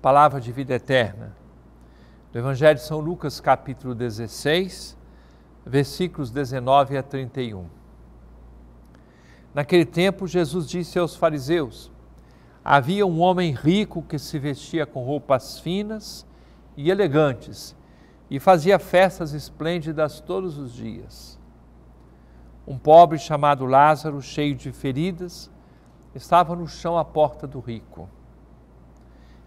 palavra de vida eterna. Do Evangelho de São Lucas, capítulo 16, versículos 19 a 31. Naquele tempo, Jesus disse aos fariseus: Havia um homem rico que se vestia com roupas finas e elegantes e fazia festas esplêndidas todos os dias. Um pobre chamado Lázaro, cheio de feridas, estava no chão à porta do rico.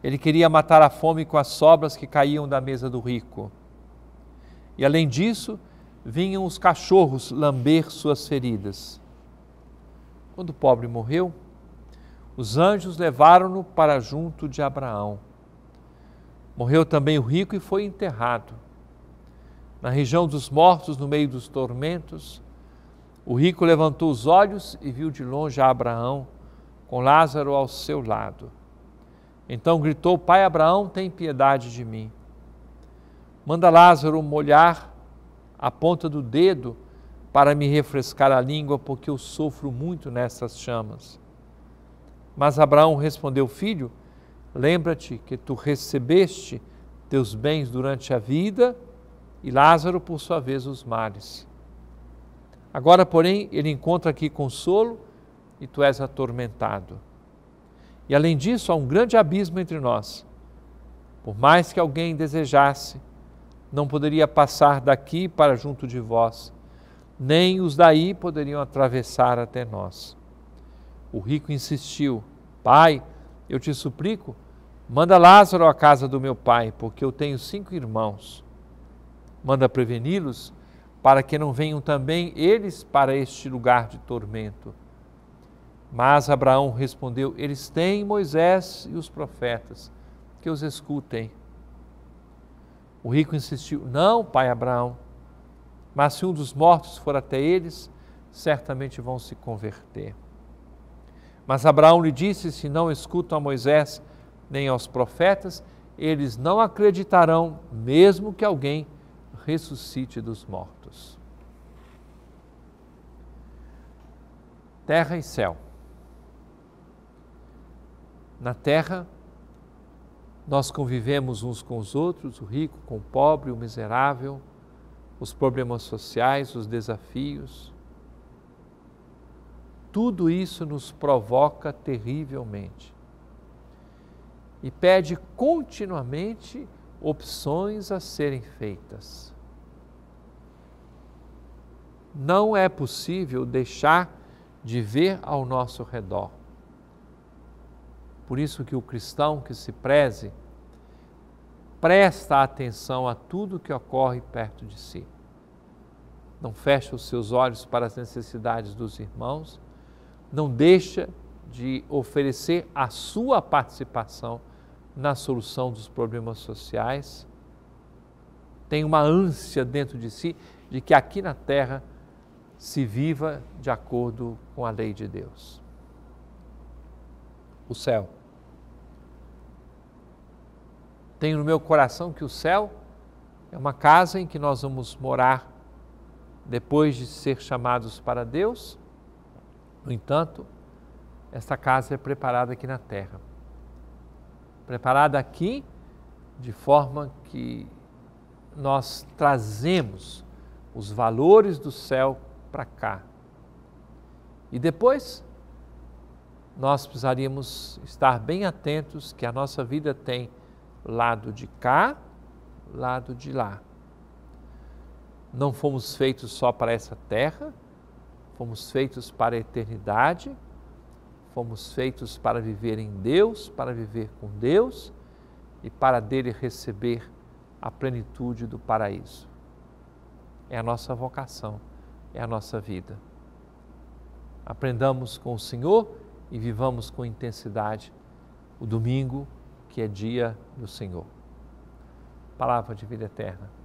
Ele queria matar a fome com as sobras que caíam da mesa do rico. E além disso, vinham os cachorros lamber suas feridas. Quando o pobre morreu, os anjos levaram-no para junto de Abraão. Morreu também o rico e foi enterrado. Na região dos mortos, no meio dos tormentos, o rico levantou os olhos e viu de longe Abraão com Lázaro ao seu lado então gritou: Pai Abraão, tem piedade de mim. Manda Lázaro molhar a ponta do dedo para me refrescar a língua, porque eu sofro muito nessas chamas. Mas Abraão respondeu: Filho, lembra-te que tu recebeste teus bens durante a vida e Lázaro, por sua vez, os males. Agora, porém, ele encontra aqui consolo e tu és atormentado. E além disso, há um grande abismo entre nós. Por mais que alguém desejasse, não poderia passar daqui para junto de vós, nem os daí poderiam atravessar até nós. O rico insistiu: Pai, eu te suplico, manda Lázaro à casa do meu pai, porque eu tenho cinco irmãos. Manda preveni-los para que não venham também eles para este lugar de tormento. Mas Abraão respondeu: Eles têm Moisés e os profetas, que os escutem. O rico insistiu: Não, pai Abraão, mas se um dos mortos for até eles, certamente vão se converter. Mas Abraão lhe disse: Se não escutam a Moisés nem aos profetas, eles não acreditarão, mesmo que alguém ressuscite dos mortos. Terra e céu na terra, nós convivemos uns com os outros, o rico com o pobre, o miserável, os problemas sociais, os desafios. Tudo isso nos provoca terrivelmente e pede continuamente opções a serem feitas. Não é possível deixar de ver ao nosso redor por isso que o cristão que se preze presta atenção a tudo que ocorre perto de si. Não fecha os seus olhos para as necessidades dos irmãos, não deixa de oferecer a sua participação na solução dos problemas sociais. Tem uma ânsia dentro de si de que aqui na terra se viva de acordo com a lei de Deus o céu. Tenho no meu coração que o céu é uma casa em que nós vamos morar depois de ser chamados para Deus. No entanto, esta casa é preparada aqui na terra. Preparada aqui de forma que nós trazemos os valores do céu para cá. E depois nós precisaríamos estar bem atentos que a nossa vida tem lado de cá, lado de lá. Não fomos feitos só para essa terra, fomos feitos para a eternidade, fomos feitos para viver em Deus, para viver com Deus e para dele receber a plenitude do paraíso. É a nossa vocação, é a nossa vida. Aprendamos com o Senhor e vivamos com intensidade o domingo, que é dia do Senhor. Palavra de vida eterna.